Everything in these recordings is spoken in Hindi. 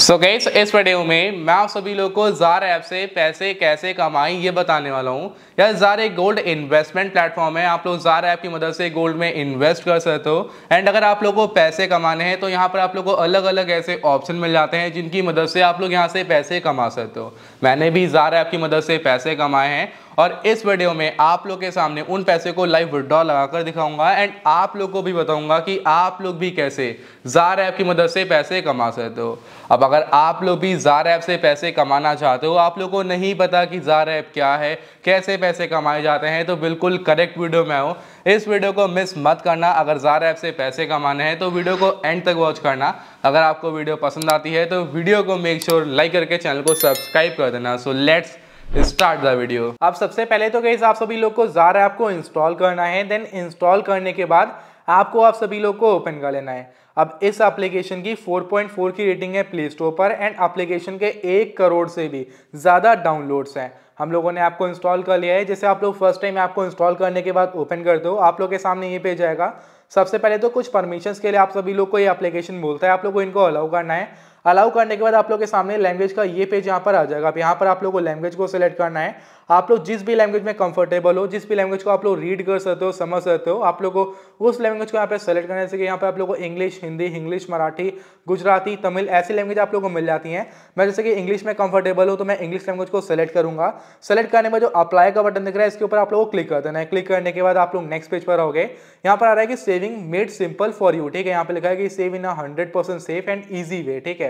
सो so गैस इस वीडियो में मैं आप सभी लोग को जार ऐप से पैसे कैसे कमाएं ये बताने वाला हूँ यार जार एक गोल्ड इन्वेस्टमेंट प्लेटफॉर्म है आप लोग जार ऐप की मदद से गोल्ड में इन्वेस्ट कर सकते हो एंड अगर आप लोग को पैसे कमाने हैं तो यहाँ पर आप लोग को अलग अलग ऐसे ऑप्शन मिल जाते हैं जिनकी मदद से आप लोग यहाँ से पैसे कमा सकते हो मैंने भी जार ऐप की मदद से पैसे कमाए हैं और इस वीडियो में आप लोग के सामने उन पैसे को लाइव विड्रॉ लगाकर दिखाऊंगा एंड आप लोग को भी बताऊंगा कि आप लोग भी कैसे जार ऐप की मदद से पैसे कमा सकते हो अब अगर आप लोग भी जार ऐप से पैसे कमाना चाहते हो आप लोग को नहीं पता कि जार ऐप क्या है कैसे पैसे कमाए जाते हैं तो बिल्कुल करेक्ट वीडियो में हो इस वीडियो को मिस मत करना अगर जार ऐप से पैसे कमाने हैं तो वीडियो को एंड तक वॉच करना अगर आपको वीडियो पसंद आती है तो वीडियो को मेक श्योर लाइक करके चैनल को सब्सक्राइब कर देना so let's start the video अब सबसे पहले तो गई आप सभी लोग को ज़ारा ऐप को इंस्टॉल करना है देन इंस्टॉल करने के बाद आपको आप सभी लोग को ओपन कर लेना है अब इस एप्लीकेशन की 4.4 की रेटिंग है प्ले स्टोर पर एंड एप्लीकेशन के एक करोड़ से भी ज़्यादा डाउनलोड्स हैं हम लोगों ने आपको इंस्टॉल कर लिया है जैसे आप लोग फर्स्ट टाइम आपको इंस्टॉल करने के बाद ओपन कर दो आप लोग के सामने ये पेज आएगा सबसे पहले तो कुछ परमिशंस के लिए आप सभी लोग को ये एप्लीकेशन बोलता है आप लोग को इनको अलाउ करना है अलाउ करने के बाद आप लोग के सामने लैंग्वेज का ये पेज यहाँ पर आ जाएगा यहाँ पर आप लोग को लैंग्वेज को सिलेक्ट करना है आप लोग जिस भी लैंग्वेज में कंफर्टेबल हो जिस भी लैंग्वेज को आप लोग रीड कर सकते हो समझ सकते हो आप लोग को उस लैंग्वेज को यहाँ पर सेलेक्ट करना है जैसे कि यहाँ पर आप लोग को इंग्लिश हिंदी इंग्लिश मराठी गुजराती तमिल ऐसी लैंग्वेज आप लोग को मिल जाती हैं मैं जैसे कि इंग्लिश में कंफर्टेबल हो तो मैं इंग्लिश लैंग्वेज को सेलेक्ट करूँगा सेलेक्ट करने में जो अप्लाई का बटन दिख रहा है इसके ऊपर आप लोग को क्लिक कर देना है क्लिक करने के बाद आप लोग नेक्स्ट पेज पर गए यहाँ पर आ रहा है कि saving made simple for you ठीक है यहाँ पर लिखा है कि save in a hundred safe and easy way ठीक है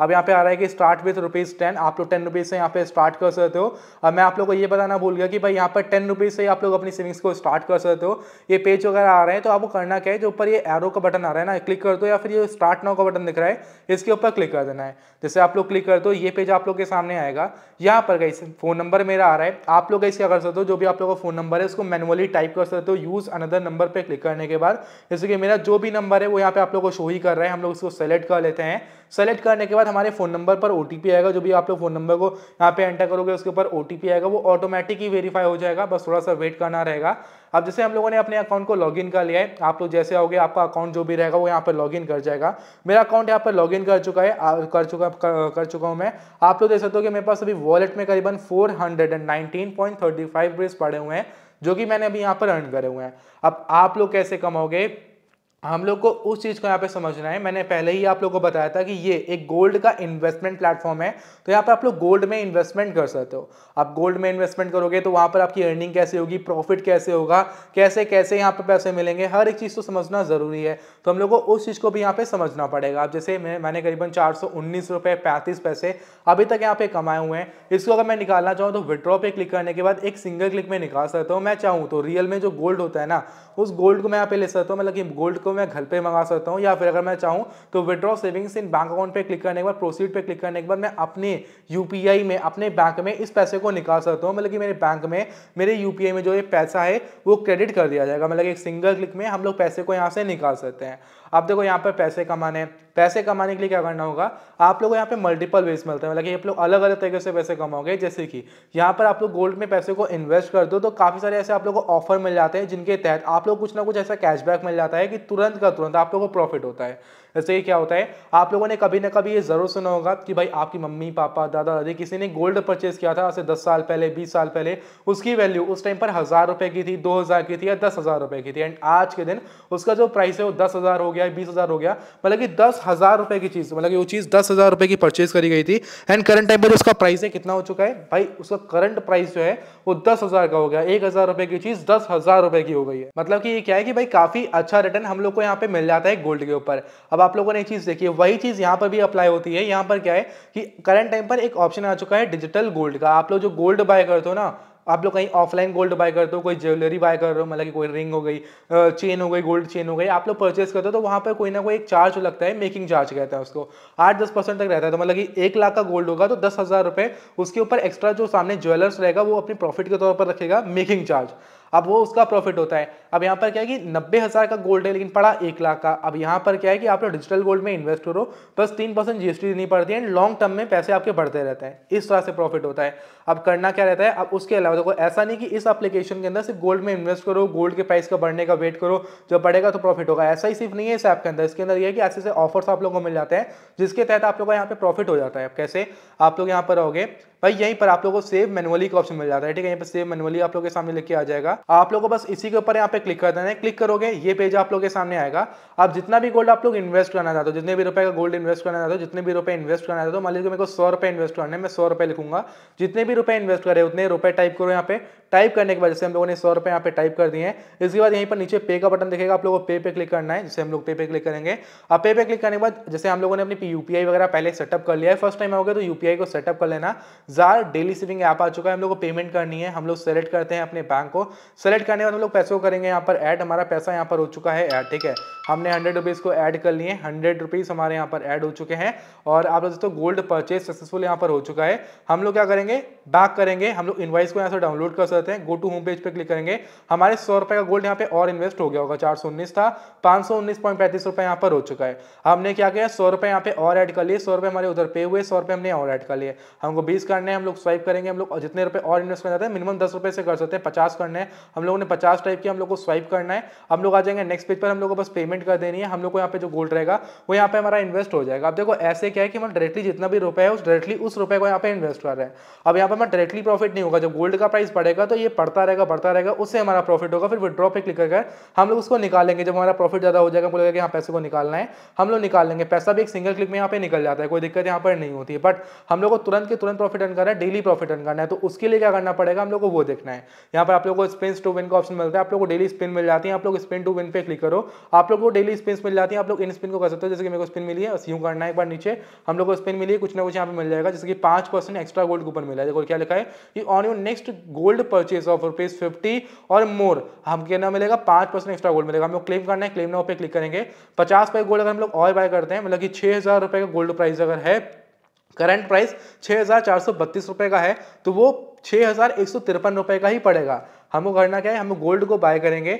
अब यहाँ पे आ रहा है कि स्टार्ट विथ रुपीज़ टेन आप लोग टेन रुपीज़ से यहाँ पे स्टार्ट कर सकते हो अब मैं आप लोग को ये बताना भूल गया कि भाई यहाँ पर टेन रुपीज़ से आप लोग अपनी सेविंग्स को स्टार्ट कर सकते हो ये पेज वगैरह आ रहे हैं तो आपको करना क्या है जो ऊपर ये एरो का बटन आ रहा है ना क्लिक कर दो या फिर ये स्टार्ट नाउ का बटन दिख रहा है इसके ऊपर क्लिक कर देना है जैसे आप लोग क्लिक कर दो ये पेज आप लोग के सामने आएगा यहाँ पर कैसे फ़ोन नंबर मेरा आ रहा है आप लोग क्या कर सकते हो जो भी आप लोग का फ़ोन नंबर है उसको मैनुअली टाइप कर सकते हो यूज़ अनदर नंबर पर क्लिक करने के बाद जैसे कि मेरा जो भी नंबर है वो यहाँ पे आप लोग को शो ही कर रहा है हम लोग उसको सेलेक्ट कर लेते हैं सेलेक्ट करने के बाद हमारे फोन नंबर पर ओ आएगा जो भी आप लोग फोन नंबर को यहाँ पे एंटर करोगे उसके ऊपर ओ आएगा वो ऑटोमेटिक ही वेरीफाई हो जाएगा बस थोड़ा सा वेट करना रहेगा अब जैसे हम लोगों ने अपने अकाउंट को लॉगिन कर लिया है आप लोग जैसे आओगे आपका अकाउंट जो भी रहेगा वो यहाँ पर लॉगिन कर जाएगा मेरा अकाउंट यहाँ पर लॉगिन कर चुका है कर चुका कर, चुका हूँ मैं आप लोग देख सकते हो कि मेरे पास अभी वॉलेट में करीबन फोर हंड्रेड पड़े हुए हैं जो कि मैंने अभी यहाँ पर अर्न करे हुए हैं अब आप लोग कैसे कमाओगे हम लोग को उस चीज़ को यहाँ पे समझना है मैंने पहले ही आप लोग को बताया था कि ये एक गोल्ड का इन्वेस्टमेंट प्लेटफॉर्म है तो यहाँ पे आप लोग गोल्ड में इन्वेस्टमेंट कर सकते हो आप गोल्ड में इन्वेस्टमेंट करोगे तो वहाँ पर आपकी अर्निंग कैसे होगी प्रॉफिट कैसे होगा कैसे कैसे यहाँ पे पैसे मिलेंगे हर एक चीज़ को समझना ज़रूरी है तो हम लोग को उस चीज़ को भी यहाँ पर समझना पड़ेगा आप जैसे मैं, मैंने करीबन चार सौ पैसे अभी तक यहाँ पे कमाए हुए हैं इसको अगर मैं निकालना चाहूँ तो विड्रॉ पे क्लिक करने के बाद एक सिंगल क्लिक में निकाल सकता हूँ मैं चाहूँ तो रियल में जो गोल्ड होता है ना उस गोल्ड को मैं यहाँ पे ले सकता हूँ मतलब कि गोल्ड को को मैं घर पे मंगा सकता हूँ या फिर अगर मैं चाहूँ तो withdraw savings in bank account पे क्लिक करने के बाद प्रोसीड पे क्लिक करने के बाद मैं अपने यू में अपने बैंक में इस पैसे को निकाल सकता हूँ मतलब कि मेरे बैंक में मेरे यू में जो ये पैसा है वो क्रेडिट कर दिया जाएगा मतलब एक सिंगल क्लिक में हम लोग पैसे को यहाँ से निकाल सकते हैं आप देखो यहाँ पर पैसे कमाने पैसे कमाने के लिए क्या करना होगा आप लोगों को यहाँ पे मल्टीपल वेज मिलते हैं मतलब कि आप लोग अलग अलग तरीके से पैसे कमाओगे जैसे कि यहाँ पर आप लोग गोल्ड में पैसे को इन्वेस्ट कर दो तो काफ़ी सारे ऐसे आप लोग को ऑफर मिल जाते हैं जिनके तहत आप लोग कुछ ना कुछ ऐसा कैशबैक मिल जाता है कि तुरंत का तुरंत आप लोग को प्रॉफिट होता है ही क्या होता है आप लोगों ने कभी ना कभी ये जरूर सुना होगा कि भाई आपकी मम्मी पापा दादा दादी किसी ने गोल्ड परचेज किया था ऐसे दस साल पहले बीस साल पहले उसकी वैल्यू उस टाइम पर हजार रुपए की थी दो हजार की थी या दस हजार रुपए की थी एंड आज के दिन उसका जो प्राइस है वो दस हजार हो गया बीस हजार हो गया मतलब कि दस हजार रुपए की चीज मतलब वो चीज दस हजार रुपए की परचेज करी गई थी एंड करंट टाइम पर उसका प्राइस है कितना हो चुका है भाई उसका करंट प्राइस जो है वो दस हजार का हो गया एक हजार रुपए की चीज दस हजार रुपए की हो गई है मतलब कि ये क्या है कि भाई काफी अच्छा रिटर्न हम लोग को यहाँ पे मिल जाता है गोल्ड के ऊपर अब अब आप लोगों ने चीज़ देखी है वही चीज़ यहाँ पर भी अप्लाई होती है यहाँ पर क्या है कि करंट टाइम पर एक ऑप्शन आ चुका है डिजिटल गोल्ड का आप लोग जो गोल्ड बाय करते हो ना आप लोग कहीं ऑफलाइन गोल्ड बाय करते हो कोई ज्वेलरी बाय कर रहे हो मतलब कि कोई रिंग हो गई चेन हो गई गोल्ड चेन हो गई आप लोग परचेस करते हो तो वहां पर कोई ना कोई एक चार्ज लगता है मेकिंग चार्ज कहता है उसको आठ दस परसेंट तक रहता है तो मतलब कि एक लाख का गोल्ड होगा तो दस हज़ार रुपए उसके ऊपर एक्स्ट्रा जो सामने ज्वेलर्स रहेगा वो अपने प्रॉफिट के तौर पर रखेगा मेकिंग चार्ज अब वो उसका प्रॉफिट होता है अब यहाँ पर क्या है कि नब्बे हज़ार का गोल्ड है लेकिन पड़ा एक लाख का अब यहाँ पर क्या है कि आप लोग डिजिटल गोल्ड में इन्वेस्ट करो बस तीन परसेंट जीएसटी देनी पड़ती है एंड लॉन्ग टर्म में पैसे आपके बढ़ते रहते हैं इस तरह से प्रॉफिट होता है अब करना क्या रहता है अब उसके अलावा देखो ऐसा नहीं कि इस एप्लीकेशन के अंदर सिर्फ गोल्ड में इन्वेस्ट करो गोल्ड के प्राइस का बढ़ने का वेट करो जब बढ़ेगा तो प्रॉफिट होगा ऐसा ही सिर्फ नहीं है इस ऐप के अंदर इसके अंदर यह है कि ऐसे ऐसे ऑफर्स आप लोगों को मिल जाते हैं जिसके तहत आप लोगों का यहाँ पर प्रॉफिट हो जाता है कैसे आप लोग यहाँ पर रहोगे भाई यहीं पर आप लोगों को सेव मैनुअली का ऑप्शन मिल जाता है ठीक है यहाँ पर सेव मैनुअली आप लोगों के सामने लिख आ जाएगा आप लोगों को बस इसी के ऊपर यहाँ पे क्लिक कर देना है क्लिक करोगे ये पेज आप लोग के सामने आएगा आप जितना भी गोल्ड आप लोग इन्वेस्ट करना चाहते हो जितने भी रुपए का गोल्ड इन्वेस्ट करना चाहते हो जितने भी रुपए इन्वेस्ट करना चाहते हो मान लीजिए मेरे को सौ रुपए इन्वेस्ट करना है मैं सौ रुपए लिखूंगा जितने भी रुपए इन्वेस्ट करे उतने रुपए टाइप करो यहाँ पे टाइप करने के बाद जैसे हम लोगों ने सौ रुपए यहाँ पे टाइप कर दिए हैं इसके बाद यहीं पर नीचे पे का बटन देखेगा आप लोगों को पे पे क्लिक करना है जैसे हम लोग पे पे क्लिक करेंगे अब पे पे क्लिक करने के बाद जैसे हम लोगों ने अपनी यूपीआई वगैरह पहले सेटअप कर लिया है फर्स्ट टाइम आओगे तो यूपीआई को सेटअप कर लेना जार डेली सेविंग ऐप आ चुका है हम लोग को पेमेंट करनी है हम लोग सेलेक्ट करते हैं अपने बैंक को सेलेक्ट करने के बाद हम लोग पैसों को करेंगे यहाँ पर ऐड हमारा पैसा यहाँ पर हो चुका है ऐड ठीक है हमने हंड्रेड रुपीज़ को ऐड कर लिए हंड्रेड रुपीज़ हमारे यहाँ पर ऐड हो चुके हैं और आप लोग दोस्तों गोल्ड परचेज सक्सेसफुल यहाँ पर हो चुका है हम लोग क्या करेंगे बैक करेंगे हम लोग इन्वाइस को यहाँ से डाउनलोड कर सकते हैं गो टू होम पेज पर क्लिक करेंगे हमारे सौ रुपये का गोल्ड यहाँ पर और इन्वेस्ट हो गया होगा चार सौ उन्नीस था पाँच सौ उन्नीस पॉइंट पैंतीस यहाँ पर हो चुका है हमने क्या किया सौ रुपये यहाँ पे और ऐड कर लिए सौ रुपये हमारे उधर पे हुए सौ रुपये हमने और ऐड कर लिए हमको बीस का करने हैं हम लोग स्वाइप करेंगे हम लोग जितने रुपए और इन्वेस्ट करना चाहते हैं मिनिमम दस रुपए से कर सकते हैं पचास करने हैं हम लोगों ने पचास टाइप की हम लोग को स्वाइप करना है हम लोग आ जाएंगे नेक्स्ट पेज पर हम लोग को बस पेमेंट कर देनी है हम लोग को यहाँ पे जो गोल्ड रहेगा वो यहाँ पे हमारा इन्वेस्ट हो जाएगा अब देखो ऐसे क्या है कि हम डायरेक्टली जितना भी रुपया है उस डायरेक्टली उस रुपये को यहाँ पे इन्वेस्ट कर रहे हैं अब यहाँ पर हमारा डायरेक्टली प्रॉफिट नहीं होगा जब गोल्ड का प्राइस बढ़ेगा तो ये पड़ता रहेगा बढ़ता रहेगा उससे हमारा प्रॉफिट होगा फिर विड्रॉ पे क्लिक करके हम लोग उसको निकालेंगे जब हमारा प्रॉफिट ज़्यादा हो जाएगा बोलेगा कि यहाँ पैसे को निकालना है हम लोग निकाल लेंगे पैसा भी एक सिंगल क्लिक में यहाँ पे निकल जाता है कोई दिक्कत यहाँ पर नहीं होती है बट हम लोग को तुरंत के तुरंत प्रॉफिट अर्न करना है डेली प्रॉफिट अर्न करना है तो उसके लिए क्या करना पड़ेगा हम लोग को वो देखना है यहाँ पर आप लोग को स्पिन टू विन का ऑप्शन मिलता है आप लोग को डेली स्पिन मिल जाती है आप लोग स्पिन टू विन पे क्लिक करो आप लोग को डेली स्पिन मिल जाती है आप लोग इन स्पिन को कर सकते हो जैसे कि मेरे को स्पिन मिली है यूँ करना है एक बार नीचे हम लोग को स्पिन मिली है कुछ ना कुछ यहाँ पर मिल जाएगा जैसे कि पाँच परसेंट एक्स्ट्रा गोल्ड कूपन मिला है देखो क्या लिखा है कि on you next gold purchase of rupees fifty और मोर हम क्या ना मिलेगा पाँच परसेंट एक्स्ट्रा गोल्ड मिलेगा हम लोग क्लेम करना है क्लेम ना पे क्लिक करेंगे पचास रुपये गोल्ड अगर हम लोग और बाय करते हैं मतलब कि छह हज़ार रुपए का गोल्ड प्राइस अगर है करंट प्राइस छः हज़ार चार सौ बत्तीस रुपये का है तो वो छः हज़ार एक सौ तिरपन रुपये का ही पड़ेगा हमको करना क्या है हम गोल्ड को बाय करेंगे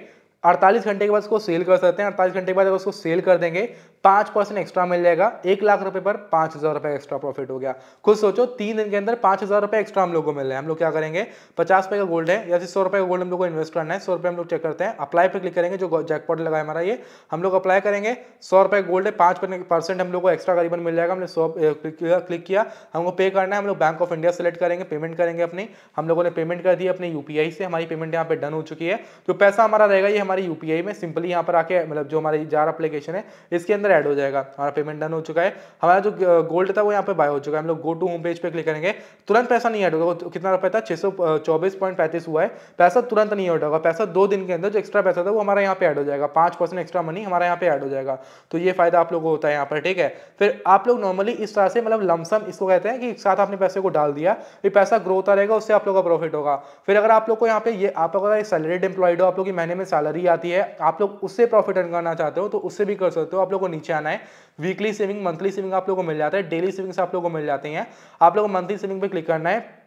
48 घंटे के बाद उसको सेल कर सकते हैं 48 घंटे के बाद अगर उसको सेल कर देंगे पाँच परसेंट एक्स्ट्रा मिल जाएगा एक लाख रुपए पर पाँच हज़ार रुपये एक्स्ट्रा प्रॉफिट हो गया खुद सोचो तीन दिन के अंदर पाँच हज़ार रुपये एक्स्ट्रा हम लोग को मिल रहे हैं हम लोग क्या करेंगे पचास रुपये का गोल्ड है या फिर सौ रुपये का गोल्ड हम लोग को इन्वेस्ट करना है सौ रुपये हम लोग चेक करते हैं अप्लाई पर क्लिक करेंगे जो जैकपॉट लगा है हमारा ये हम लोग अप्लाई करेंगे सौ रुपये गोल्ड है पाँच परसेंट हम लोग को एक्स्ट्रा करीबन मिल जाएगा हमने सौ क्लिक किया हमको पे करना है हम लोग बैंक ऑफ इंडिया सेलेक्ट करेंगे पेमेंट करेंगे अपनी हम लोगों ने पेमेंट कर दी अपने यूपीआई से हमारी पेमेंट यहाँ पे डन हो चुकी है जो तो पैसा हमारा रहेगा ये हमारी यूपीआई में सिंपली यहाँ पर आके मतलब जो हमारी जार अपलीकेशन है इसके अंदर अंदर ऐड हो जाएगा हमारा पेमेंट डन हो चुका है हमारा जो गोल्ड था वो यहाँ पे बाय हो चुका है हम लोग गो टू होम पेज पे क्लिक करेंगे तुरंत पैसा नहीं ऐड होगा कितना रुपया था छह हुआ है पैसा तुरंत नहीं ऐड होगा पैसा दो दिन के अंदर जो एक्स्ट्रा पैसा था वो हमारा यहाँ पे ऐड हो जाएगा पांच एक्स्ट्रा मनी हमारा यहाँ पे ऐड हो जाएगा तो ये फायदा आप लोग को होता है यहाँ पर ठीक है फिर आप लोग नॉर्मली इस तरह से मतलब लमसम इसको कहते हैं कि एक साथ आपने पैसे को डाल दिया फिर पैसा ग्रो होता रहेगा उससे आप लोग का प्रॉफिट होगा फिर अगर आप लोग को यहाँ पे ये आप अगर सैलरीड एम्प्लॉयड हो आप लोग की महीने में सैलरी आती है आप लोग उससे प्रॉफिट अर्न करना चाहते हो तो उससे भी कर सकते हो आप लोगों को नीचे आना है वीकली सेविंग मंथली सेविंग आप लोगों को मिल जाता है डेली सेविंग्स आप लोगों को मिल जाती हैं आप लोगों को मंथली सेविंग पे क्लिक करना है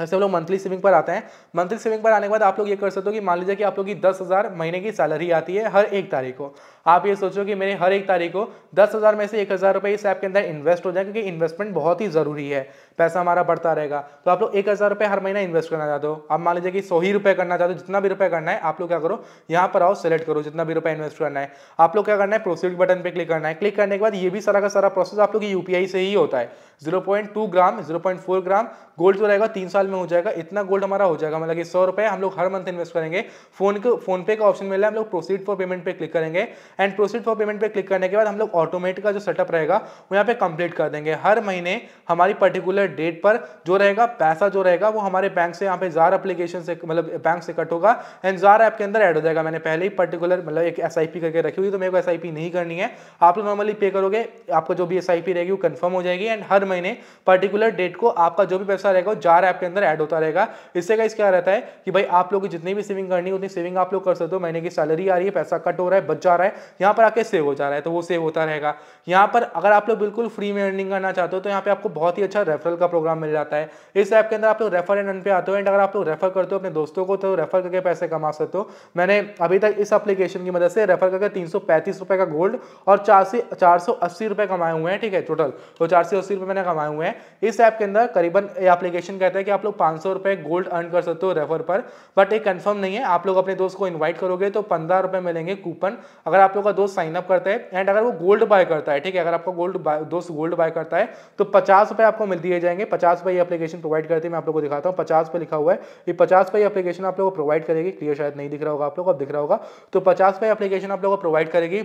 ऐसे हम लोग मंथली सेविंग पर आते हैं मंथली सेविंग पर आने के बाद आप लोग ये कर सकते हो कि मान लीजिए कि आप लोग की दस हज़ार महीने की सैलरी आती है हर एक तारीख को आप ये सोचो कि मेरे हर एक तारीख को दस हज़ार में से एक हज़ार रुपये इस ऐप के अंदर इन्वेस्ट हो जाए क्योंकि इन्वेस्टमेंट बहुत ही ज़रूरी है पैसा हमारा बढ़ता रहेगा तो आप लोग एक हज़ार रुपये हर महीना इन्वेस्ट करना चाहते हो आप मान लीजिए कि सौ ही रुपये करना चाहते हो जितना भी रुपये करना है आप लोग क्या करो यहाँ पर आओ सेलेक्ट करो जितना भी रुपये इन्वेस्ट करना है आप लोग क्या करना है प्रोसीड बटन पर क्लिक करना है क्लिक करने के बाद ये भी सारा का सारा प्रोसेस आप लोग यूपीआई से ही होता है zero gram zero gram gold जो रहेगा तीन साल में हो जाएगा इतना गोल्ड हमारा हो जाएगा मतलब कि सौ रुपये हम लोग हर मंथ इन्वेस्ट करेंगे फोन को फोन पे का ऑप्शन मिला हम लोग प्रोसीड फॉर पेमेंट पे क्लिक करेंगे एंड प्रोसीड फॉर पेमेंट पे क्लिक करने के बाद हम लोग ऑटोमेट का जो सेटअप रहेगा वो यहाँ पे कंप्लीट कर देंगे हर महीने हमारी पर्टिकुलर पर्टिकुलर डेट पर जो रहेगा पैसा जो रहेगा वो हमारे बैंक से यहाँ पे जार एप्लीकेशन से मतलब बैंक से कट होगा एंड जार ऐप के अंदर ऐड हो जाएगा मैंने पहले ही पर्टिकुलर मतलब एक एस करके रखी हुई तो मेरे को एस नहीं करनी है आप लोग नॉर्मली पे करोगे आपका जो भी एस रहेगी वो कन्फर्म हो जाएगी एंड हर महीने पर्टिकुलर डेट को आपका जो भी पैसा रहेगा वो जार ऐप के अंदर ऐड होता रहेगा इससे का क्या रहता है कि भाई आप लोग जितनी भी सेविंग करनी उतनी सेविंग आप लोग कर सकते हो महीने की सैलरी आ रही है पैसा कट हो रहा है बच जा रहा है यहाँ पर आके सेव हो जा रहा है तो वो सेव होता रहेगा यहाँ पर अगर आप लोग बिल्कुल फ्री में अर्निंग करना चाहते हो तो यहाँ पे आपको बहुत ही अच्छा रेफरल रेफरल का प्रोग्राम मिल जाता है इस ऐप के अंदर आप लोग रेफर एंड रन पे आते हो एंड अगर आप लोग रेफर करते हो अपने दोस्तों को तो रेफर करके पैसे कमा सकते हो मैंने अभी तक इस एप्लीकेशन की मदद से रेफर करके तीन रुपए का गोल्ड और चार से चार सौ रुपए कमाए हुए हैं ठीक है टोटल तो चार सौ अस्सी रुपए मैंने कमाए हुए हैं इस ऐप के अंदर करीबन एप्लीकेशन कहता है कि आप लोग पाँच रुपए गोल्ड अर्न कर सकते हो रेफर पर बट ये कन्फर्म नहीं है आप लोग अपने दोस्त को इन्वाइट करोगे तो पंद्रह मिलेंगे कूपन अगर आप लोग का दोस्त साइन अप करता है एंड अगर वो गोल्ड बाय करता है ठीक है अगर आपका गोल्ड दोस्त गोल्ड बाय करता है तो पचास रुपए आपको मिल दिए जाएंगे पचास पे ये एप्लीकेशन प्रोवाइड करती है मैं आप लोगों को दिखाता हूँ पचास पे लिखा हुआ है ये पचास पे एप्लीकेशन आप लोगों को प्रोवाइड करेगी क्लियर शायद नहीं दिख रहा होगा आप लोगों को अब दिख रहा होगा तो पचास पे एप्लीकेशन आप लोगों को प्रोवाइड करेगी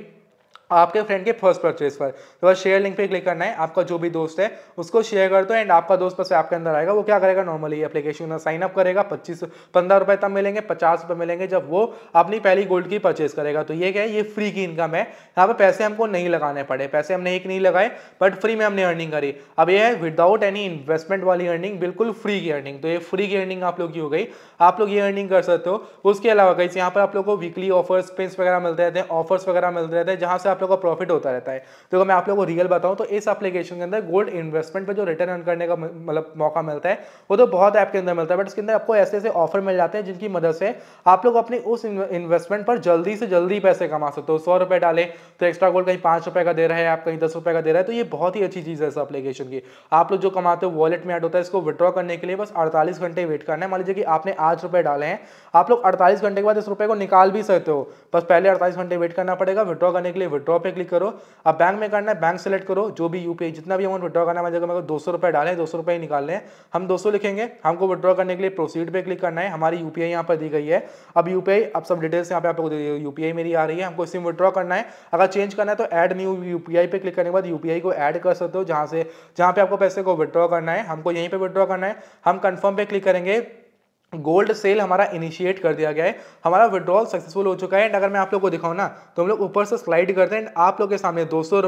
आपके फ्रेंड के फर्स्ट परचेज पर तो बस शेयर लिंक पे क्लिक करना है आपका जो भी दोस्त है उसको शेयर कर दो एंड आपका दोस्त बस आपके अंदर आएगा वो क्या करेगा नॉर्मली एप्लीकेशन में साइन अप करेगा पच्चीस पंद्रह रुपए तब मिलेंगे पचास रुपए मिलेंगे जब वो अपनी पहली गोल्ड की परचेज करेगा तो ये क्या है ये फ्री की इनकम है यहाँ पर पैसे हमको नहीं लगाने पड़े पैसे हमने एक नहीं लगाए बट फ्री में हमने अर्निंग करी अब यह है विदाउट एनी इन्वेस्टमेंट वाली अर्निंग बिल्कुल फ्री की अर्निंग तो ये फ्री की अर्निंग आप लोग की हो गई आप लोग ये अर्निंग कर सकते हो उसके अलावा कहीं यहाँ पर आप लोग को वीकली ऑफर्स पिन वगैरह मिलते रहते हैं ऑफर्स वगैरह मिलते रहते हैं जहाँ से आप लोगों का प्रॉफिट होता रहता है तो अगर मैं आप लोगों को रियल बताऊँ तो इस एप्लीकेशन के अंदर गोल्ड इन्वेस्टमेंट पर जो रिटर्न अर्न करने का मतलब मौका मिलता है वो तो बहुत ऐप के अंदर मिलता है बट इसके अंदर आपको ऐसे ऐसे ऑफर मिल जाते हैं जिनकी मदद से आप लोग अपनी उस इन्वेस्टमेंट पर जल्दी से जल्दी पैसे कमा सकते हो सौ रुपए डाले तो एक्स्ट्रा गोल्ड कहीं पांच रुपए का दे रहा है आप कहीं दस रुपए का दे रहा है तो ये बहुत ही अच्छी चीज़ है इस एप्लीकेशन की आप लोग जो कमाते हो वॉलेट में ऐड होता है इसको विड्रॉ करने के लिए बस अड़तालीस घंटे वेट करना है मान लीजिए कि आपने आज रुपए डाले हैं आप लोग अड़तालीस घंटे के बाद इस रुपए को निकाल भी सकते हो बस पहले अड़तालीस घंटे वेट करना पड़ेगा विड्रॉ करने के लिए विड्रॉ विड्रॉ पे क्लिक करो अब बैंक में करना है बैंक सेलेक्ट करो जो भी यूपीआई जितना भी अमाउंट विड्रॉ करना है जगह मेरे को दो सौ रुपये डाले दो सौ रुपये निकालने लें हम दो सौ लिखेंगे हमको विड्रॉ करने के लिए प्रोसीड पे क्लिक करना है हमारी यूपीआई यहाँ पर दी गई है अब यूपीआई अब सब डिटेल्स यहाँ पे आपको यूपीआई मेरी आ रही है हमको सिम विड्रॉ करना है अगर चेंज करना है तो एड न्यू यूपीआई पे क्लिक करने के बाद यूपीआई को एड कर सकते हो जहाँ से जहाँ पे आपको पैसे को विड्रॉ करना है हमको यहीं पर विड्रॉ करना है हम कन्फर्म पे क्लिक करेंगे गोल्ड सेल हमारा इनिशिएट कर दिया गया है हमारा विड्रॉल सक्सेसफुल हो चुका है एंड अगर मैं आप लोग को दिखाऊँ ना तो हम लोग ऊपर से स्लाइड करते हैं एंड आप लोग के सामने दो सौ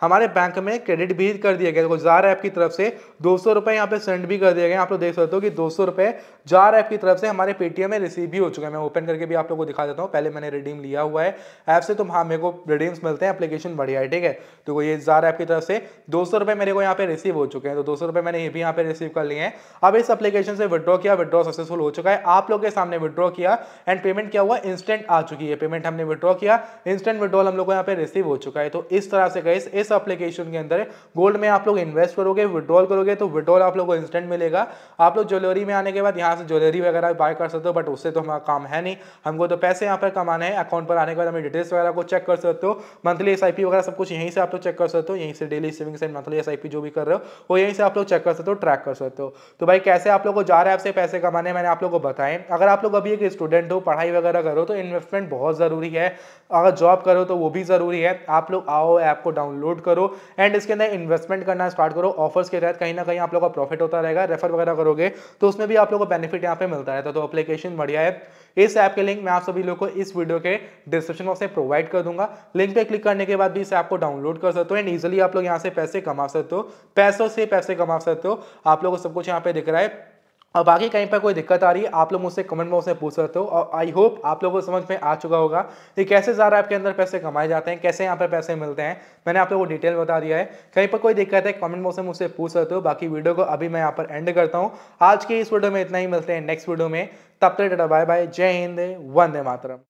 हमारे बैंक में क्रेडिट भी कर दिया गया है जार ऐप की तरफ से दो सौ रुपये यहाँ पे सेंड भी कर दिया गया आप लोग देख सकते हो कि दो सौ रुपये जार ऐप की तरफ से हमारे पेटीएम में रिसीव भी हो चुका है मैं ओपन करके भी आप लोग को दिखा देता हूँ पहले मैंने रिडीम लिया हुआ है ऐप से तो हाँ मेरे को रिडीम्स मिलते हैं अपलीकेशन बढ़िया है ठीक है तो ये जार ऐप की तरफ से दो सौ मेरे को यहाँ पे रिसीव हो चुके हैं तो दो सौ मैंने ये भी यहाँ पे रिसीव कर लिए हैं अब इस अपलीकेशन से विड्रॉ किया विड्रॉ सक्सेसफुल सक्सेसफुल हो चुका है आप लोग के सामने विड्रॉ किया एंड पेमेंट क्या हुआ इंस्टेंट आ चुकी है पेमेंट हमने विड्रॉ किया इंस्टेंट विड्रॉल हम लोग को यहाँ पे रिसीव हो चुका है तो इस तरह से गए इस एप्लीकेशन के अंदर गोल्ड में आप लोग इन्वेस्ट करोगे विड्रॉल करोगे तो विड्रॉल आप लोग को इंस्टेंट मिलेगा आप लोग ज्वेलरी में आने के बाद यहाँ से ज्वेलरी वगैरह बाय कर सकते हो बट उससे तो हमारा काम है नहीं हमको तो पैसे यहाँ पर कमाने हैं अकाउंट पर आने के बाद हमें डिटेल्स वगैरह को चेक कर सकते हो मंथली एस वगैरह सब कुछ यहीं से आप लोग चेक कर सकते हो यहीं से डेली सेविंग्स एंड मंथली एस जो भी कर रहे हो वो यहीं से आप लोग चेक कर सकते हो ट्रैक कर सकते हो तो भाई कैसे आप लोग को जा रहे हैं आपसे पैसे कमाने मैंने मैंने आप लोग को बताएं अगर आप लोग अभी एक स्टूडेंट हो पढ़ाई वगैरह करो तो इन्वेस्टमेंट बहुत ज़रूरी है अगर जॉब करो तो वो भी ज़रूरी है आप लोग आओ ऐप को डाउनलोड करो एंड इसके अंदर इन्वेस्टमेंट करना स्टार्ट करो ऑफर्स के तहत कहीं ना कहीं आप लोग का प्रॉफिट होता रहेगा रेफर वगैरह करोगे तो उसमें भी आप लोग को बेनिफिट यहाँ पे मिलता रहता तो अपलीकेशन बढ़िया है इस ऐप के लिंक मैं आप सभी लोग को इस वीडियो के डिस्क्रिप्शन बॉक्स में प्रोवाइड कर दूंगा लिंक पे क्लिक करने के बाद भी इस ऐप को डाउनलोड कर सकते हो एंड ईजिली आप लोग यहाँ से पैसे कमा सकते हो पैसों से पैसे कमा सकते हो आप लोगों को सब कुछ यहाँ पे दिख रहा है और बाकी कहीं पर कोई दिक्कत आ रही है आप लोग मुझसे कमेंट बॉक्स में पूछ सकते हो और आई होप आप लोगों को समझ में आ चुका होगा कि कैसे ज़्यादा आपके अंदर पैसे कमाए जाते हैं कैसे यहाँ पर पैसे मिलते हैं मैंने आप लोगों को डिटेल बता दिया है कहीं पर कोई दिक्कत है कमेंट बॉक्स में मुझसे पूछ सकते हो बाकी वीडियो को अभी मैं यहाँ पर एंड करता हूँ आज के इस वीडियो में इतना ही मिलते हैं नेक्स्ट वीडियो में तब तक बाय बाय जय हिंद वंदे मातरम